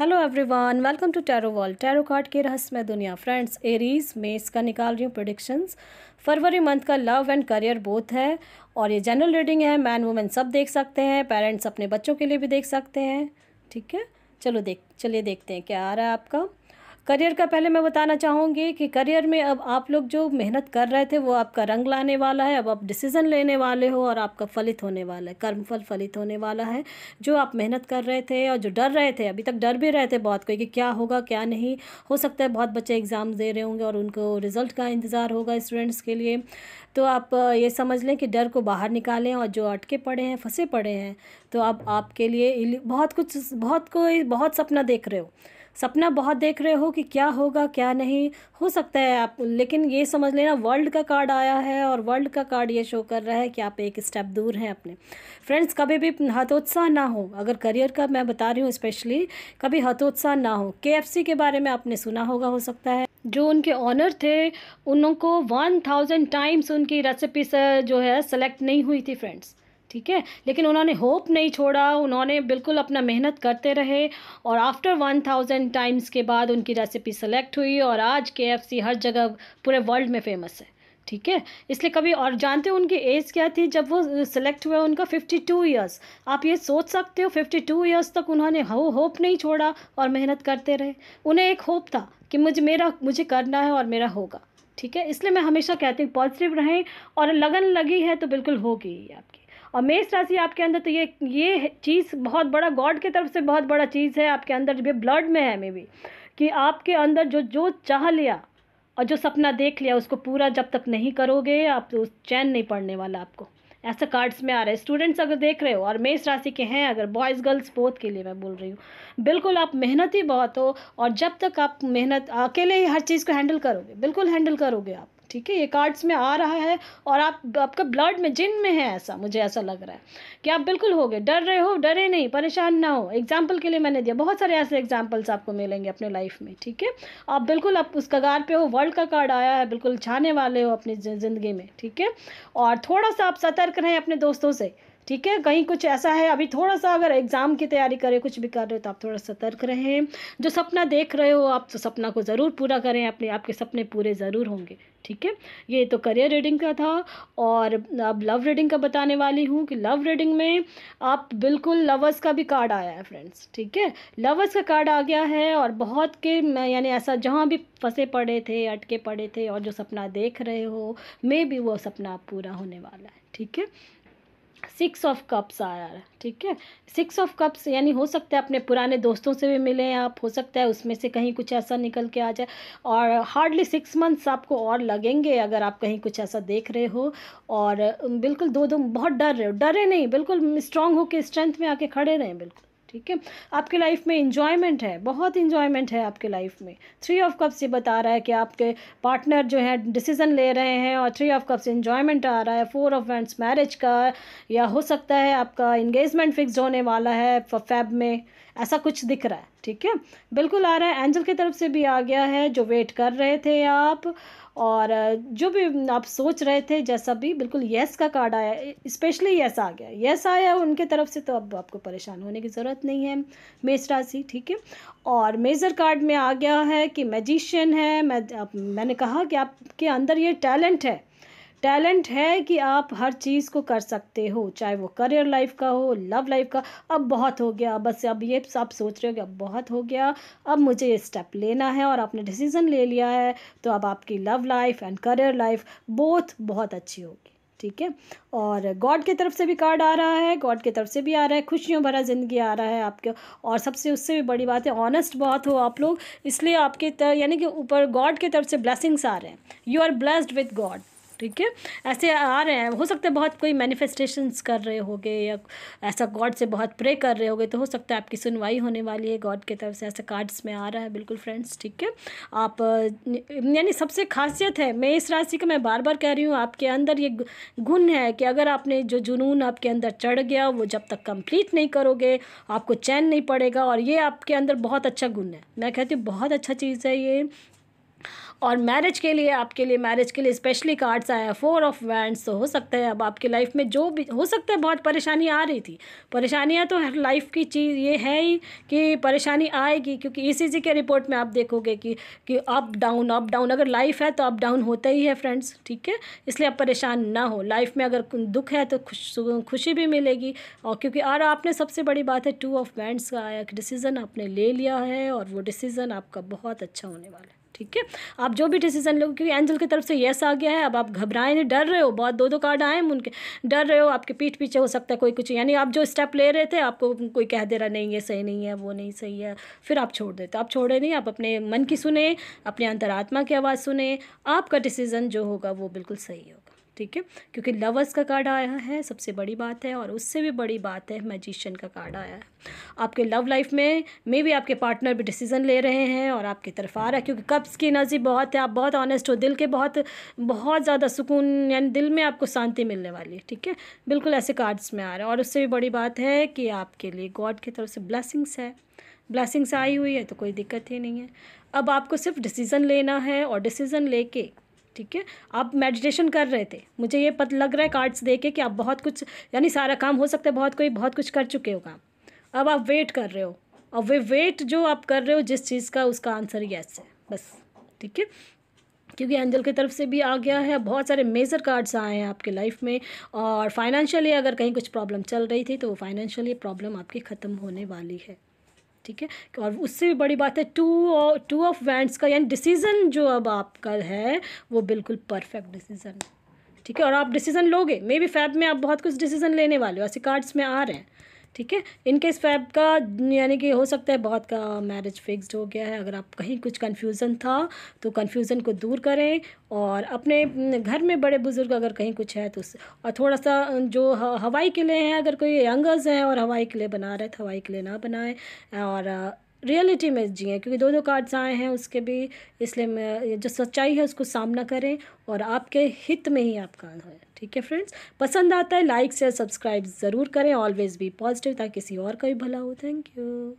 hello everyone welcome to tarot wall tarot card के रहस्यमय दुनिया फ्रेंड्स एरीज में इसका निकाल रही हूँ प्रोडिक्शंस फरवरी मंथ का लव एंड करियर बोथ है और ये जनरल रीडिंग है मैन वुमेन सब देख सकते हैं पेरेंट्स अपने बच्चों के लिए भी देख सकते हैं ठीक है चलो देख चलिए देखते हैं क्या आ रहा है आपका करियर का पहले मैं बताना चाहूँगी कि करियर में अब आप लोग जो मेहनत कर रहे थे वो आपका रंग लाने वाला है अब आप डिसीज़न लेने वाले हो और आपका फलित होने वाला है कर्म फल फलित होने वाला है जो आप मेहनत कर रहे थे और जो डर रहे थे अभी तक डर भी रहे थे बहुत कोई कि क्या होगा क्या नहीं हो सकता है बहुत बच्चे एग्ज़ाम दे रहे होंगे और उनको रिज़ल्ट का इंतज़ार होगा स्टूडेंट्स के लिए तो आप ये समझ लें कि डर को बाहर निकालें और जो अटके पड़े हैं फंसे पड़े हैं तो अब आपके लिए बहुत कुछ बहुत कोई बहुत सपना देख रहे हो सपना बहुत देख रहे हो कि क्या होगा क्या नहीं हो सकता है आप लेकिन ये समझ लेना वर्ल्ड का कार्ड आया है और वर्ल्ड का कार्ड ये शो कर रहा है कि आप एक स्टेप दूर हैं अपने फ्रेंड्स कभी भी हतोत्साह ना हो अगर करियर का मैं बता रही हूँ स्पेशली कभी हतोत्साह ना हो के के बारे में आपने सुना होगा हो सकता है जो उनके ऑनर थे उनको वन थाउजेंड टाइम्स उनकी रेसिपी से जो है सेलेक्ट नहीं हुई थी फ्रेंड्स ठीक है लेकिन उन्होंने होप नहीं छोड़ा उन्होंने बिल्कुल अपना मेहनत करते रहे और आफ्टर वन थाउजेंड टाइम्स के बाद उनकी रेसिपी सेलेक्ट हुई और आज के एफ सी हर जगह पूरे वर्ल्ड में फेमस है ठीक है इसलिए कभी और जानते हो उनकी एज क्या थी जब वो सिलेक्ट हुआ उनका फिफ्टी टू ईयर्स आप ये सोच सकते हो फिफ्टी टू ईयर्स तक उन्होंने हो होप नहीं छोड़ा और मेहनत करते रहे उन्हें एक होप था कि मुझे मेरा मुझे करना है और मेरा होगा ठीक है इसलिए मैं हमेशा कहती हूँ पॉजिटिव रहें और लगन लगी है तो बिल्कुल होगी आपकी और मेष राशि आपके अंदर तो ये ये चीज़ बहुत बड़ा गॉड की तरफ से बहुत बड़ा चीज़ है आपके अंदर ये ब्लड में है मे भी कि आपके अंदर जो जो चाह लिया और जो सपना देख लिया उसको पूरा जब तक नहीं करोगे आप तो चैन नहीं पड़ने वाला आपको ऐसा कार्ड्स में आ रहा है स्टूडेंट्स अगर देख रहे हो और मेष राशि के हैं अगर बॉयज़ गर्ल्स बोथ के लिए मैं बोल रही हूँ बिल्कुल आप मेहनत ही बहुत हो और जब तक आप मेहनत अकेले ही हर चीज़ को हैंडल करोगे बिल्कुल हैंडल करोगे आप ठीक है ये कार्ड्स में आ रहा है और आप आपका ब्लड में जिन में है ऐसा मुझे ऐसा लग रहा है कि आप बिल्कुल हो गए डर रहे हो डरे नहीं परेशान ना हो एग्जाम्पल के लिए मैंने दिया बहुत सारे ऐसे एग्जाम्पल्स आपको मिलेंगे अपने लाइफ में ठीक है आप बिल्कुल आप उस कगार पे हो वर्ल्ड का कार्ड आया है बिल्कुल छाने वाले हो अपनी ज़िंदगी में ठीक है और थोड़ा सा आप सतर्क रहें अपने दोस्तों से ठीक है कहीं कुछ ऐसा है अभी थोड़ा सा अगर एग्ज़ाम की तैयारी करें कुछ भी कर रहे हो तो आप थोड़ा सतर्क रहें जो सपना देख रहे हो आप तो सपना को ज़रूर पूरा करें अपने आपके सपने पूरे ज़रूर होंगे ठीक है ये तो करियर रीडिंग का था और अब लव रीडिंग का बताने वाली हूँ कि लव रीडिंग में आप बिल्कुल लवर्स का भी कार्ड आया है फ्रेंड्स ठीक है लवर्स का कार्ड आ गया है और बहुत के यानी ऐसा जहाँ भी फंसे पड़े थे अटके पड़े थे और जो सपना देख रहे हो मे भी वो सपना पूरा होने वाला है ठीक है सिक्स ऑफ कप्स आया है ठीक है सिक्स ऑफ कप्स यानी हो सकता है अपने पुराने दोस्तों से भी मिले आप हो सकता है उसमें से कहीं कुछ ऐसा निकल के आ जाए और हार्डली सिक्स मंथ्स आपको और लगेंगे अगर आप कहीं कुछ ऐसा देख रहे हो और बिल्कुल दो दो बहुत डर रहे हो डरे नहीं बिल्कुल स्ट्रांग होकर स्ट्रेंथ में आके खड़े रहें बिल्कुल ठीक है आपके लाइफ में इन्जॉयमेंट है बहुत इन्जॉयमेंट है आपके लाइफ में थ्री ऑफ कप्स ये बता रहा है कि आपके पार्टनर जो है डिसीजन ले रहे हैं और थ्री ऑफ कप्स इन्जॉयमेंट आ रहा है फोर ऑफ वेंट्स मैरिज का या हो सकता है आपका इंगेजमेंट फिक्स होने वाला है फैब में ऐसा कुछ दिख रहा है ठीक है बिल्कुल आ रहा है एंजल की तरफ से भी आ गया है जो वेट कर रहे थे आप और जो भी आप सोच रहे थे जैसा भी बिल्कुल येस का कार्ड आया स्पेशली येस आ गया यस आया उनके तरफ से तो अब आपको परेशान होने की ज़रूरत नहीं है मेष राशि ठीक है और मेजर कार्ड में आ गया है कि मैजिशियन है मैं मैंने कहा कि आपके अंदर ये टैलेंट है टैलेंट है कि आप हर चीज़ को कर सकते हो चाहे वो करियर लाइफ का हो लव लाइफ का अब बहुत हो गया बस अब ये आप सोच रहे हो कि अब बहुत हो गया अब मुझे ये स्टेप लेना है और आपने डिसीज़न ले लिया है तो अब आपकी love life and career life both बहुत अच्छी होगी ठीक है और गॉड की तरफ से भी कार्ड आ रहा है गॉड की तरफ से भी आ रहा है खुशियों भरा ज़िंदगी आ रहा है आपके और सबसे उससे भी बड़ी बात है ऑनेस्ट बहुत हो आप लोग इसलिए आपके यानी कि ऊपर गॉड की तरफ से ब्लेसिंग्स आ रहे हैं you are blessed with God ठीक है ऐसे आ रहे हैं हो सकता है बहुत कोई मैनिफेस्टेशंस कर रहे होगे या ऐसा गॉड से बहुत प्रे कर रहे होगे तो हो सकता है आपकी सुनवाई होने वाली है गॉड की तरफ से ऐसा कार्ड्स में आ रहा है बिल्कुल फ्रेंड्स ठीक है आप यानी सबसे खासियत है मैं इस राशि का मैं बार बार कह रही हूँ आपके अंदर ये गुण है कि अगर आपने जो जुनून आपके अंदर चढ़ गया वो जब तक कंप्लीट नहीं करोगे आपको चैन नहीं पड़ेगा और ये आपके अंदर बहुत अच्छा गुण है मैं कहती हूँ बहुत अच्छा चीज़ है ये और मैरिज के लिए आपके लिए मैरिज के लिए स्पेशली कार्ड्स आया फोर ऑफ वैंड्स तो हो सकता है अब आपकी लाइफ में जो भी हो सकता है बहुत परेशानी आ रही थी परेशानियाँ तो हर लाइफ की चीज़ ये है ही कि परेशानी आएगी क्योंकि ई e के रिपोर्ट में आप देखोगे कि कि अप डाउन अप डाउन अगर लाइफ है तो अप डाउन होता ही है फ्रेंड्स ठीक है इसलिए आप परेशान ना हो लाइफ में अगर दुख है तो खुश खुशी भी मिलेगी और क्योंकि और आपने सबसे बड़ी बात है टू ऑफ बैंड्स का आया डिसीज़न आपने ले लिया है और वो डिसीज़न आपका बहुत अच्छा होने वाला है ठीक है आप जो भी डिसीजन लोगे क्योंकि एंजल की तरफ से येस आ गया है अब आप घबराएं नहीं डर रहे हो बहुत दो दो कार्ड आए उनके डर रहे हो आपके पीठ पीछे हो सकता है कोई कुछ यानी आप जो स्टेप ले रहे थे आपको कोई कह दे रहा नहीं ये सही नहीं है वो नहीं सही है फिर आप छोड़ देते आप छोड़े नहीं आप अपने मन की सुने अपने अंतरात्मा की आवाज़ सुने आपका डिसीज़न जो होगा वो बिल्कुल सही होगा ठीक है क्योंकि लवर्स का कार्ड आया है सबसे बड़ी बात है और उससे भी बड़ी बात है मैजिशियन का कार्ड आया है आपके लव लाइफ में मे भी आपके पार्टनर भी डिसीजन ले रहे हैं और आपकी तरफ आ रहा है क्योंकि कप्स की एनर्जी बहुत है आप बहुत ऑनेस्ट हो दिल के बहुत बहुत ज़्यादा सुकून यानी दिल में आपको शांति मिलने वाली है ठीक है बिल्कुल ऐसे कार्ड्स में आ रहा है और उससे भी बड़ी बात है कि आपके लिए गॉड की तरफ से ब्लैसिंग्स है ब्लैसिंग्स आई हुई है तो कोई दिक्कत ही नहीं है अब आपको सिर्फ डिसीज़न लेना है और डिसीज़न लेके ठीक है आप मेडिटेशन कर रहे थे मुझे ये पता लग रहा है कार्ड्स दे के कि आप बहुत कुछ यानी सारा काम हो सकता है बहुत कोई बहुत कुछ कर चुके हो काम अब आप वेट कर रहे हो और वे वेट जो आप कर रहे हो जिस चीज़ का उसका आंसर येस है बस ठीक है क्योंकि एंजल की तरफ से भी आ गया है बहुत सारे मेजर कार्ड्स आए हैं आपके लाइफ में और फाइनेंशियली अगर कहीं कुछ प्रॉब्लम चल रही थी तो वो फाइनेंशियली प्रॉब्लम आपकी ख़त्म होने वाली है ठीक है और उससे भी बड़ी बात है टू टू ऑफ वैंड्स का यानी डिसीज़न जो अब आपका है वो बिल्कुल परफेक्ट डिसीज़न ठीक है और आप डिसीज़न लोगे मे बी फैब में आप बहुत कुछ डिसीज़न लेने वाले हो ऐसे कार्ड्स में आ रहे हैं ठीक है इनके इस फैब का यानी कि हो सकता है बहुत का मैरिज फिक्स्ड हो गया है अगर आप कहीं कुछ कन्फ्यूज़न था तो कन्फ्यूज़न को दूर करें और अपने घर में बड़े बुज़ुर्ग अगर कहीं कुछ है तो उस और थोड़ा सा जो हवाई किले हैं अगर कोई यंगर्स हैं और हवाई किले बना रहे तो हवाई किले ना बनाए और रियलिटी में जिए क्योंकि दो दो कार्ड्स आए हैं उसके भी इसलिए जो सच्चाई है उसको सामना करें और आपके हित में ही आपका है ठीक है फ्रेंड्स पसंद आता है लाइक शेयर सब्सक्राइब ज़रूर करें ऑलवेज़ बी पॉजिटिव ताकि किसी और का भी भला हो थैंक यू